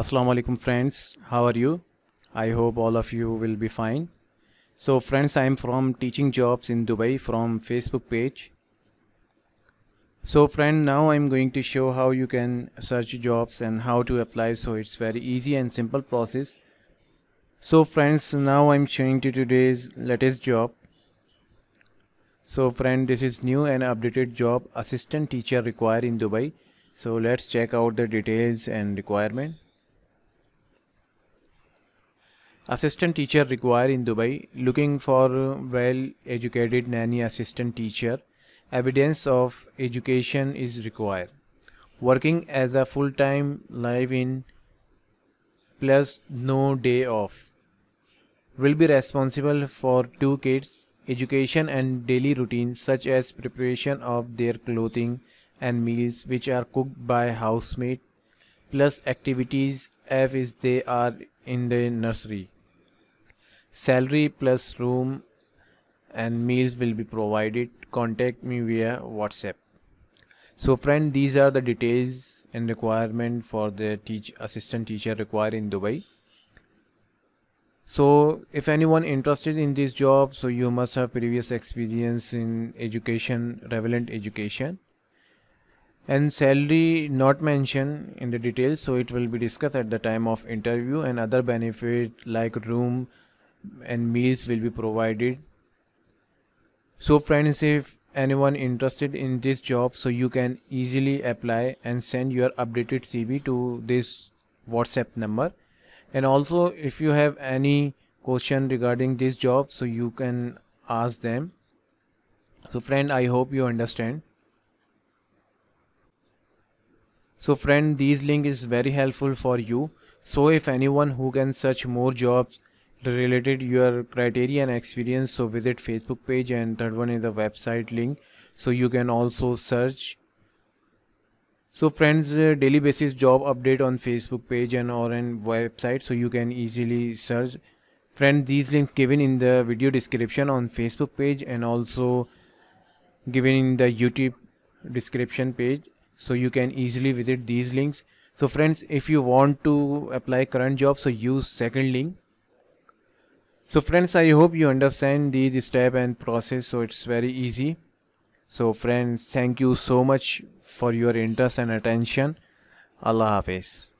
assalamu alaikum friends how are you i hope all of you will be fine so friends i am from teaching jobs in dubai from facebook page so friend now i'm going to show how you can search jobs and how to apply so it's very easy and simple process so friends now i'm showing to today's latest job so friend this is new and updated job assistant teacher required in dubai so let's check out the details and requirement assistant teacher required in Dubai looking for well educated nanny assistant teacher evidence of education is required working as a full time live in plus no day off will be responsible for two kids education and daily routine such as preparation of their clothing and meals which are cooked by housemaid plus activities if they are in the nursery. Salary plus room and meals will be provided. Contact me via WhatsApp. So friend, these are the details and requirement for the teach assistant teacher required in Dubai. So if anyone interested in this job, so you must have previous experience in education, relevant education and salary not mentioned in the details so it will be discussed at the time of interview and other benefit like room and meals will be provided so friends if anyone interested in this job so you can easily apply and send your updated cv to this whatsapp number and also if you have any question regarding this job so you can ask them so friend i hope you understand So friend these link is very helpful for you. So if anyone who can search more jobs related your criteria and experience so visit Facebook page and third one is the website link so you can also search. So friends uh, daily basis job update on Facebook page and or on website so you can easily search. Friend these links given in the video description on Facebook page and also given in the YouTube description page so you can easily visit these links so friends if you want to apply current job so use second link so friends i hope you understand these step and process so it's very easy so friends thank you so much for your interest and attention allah hafiz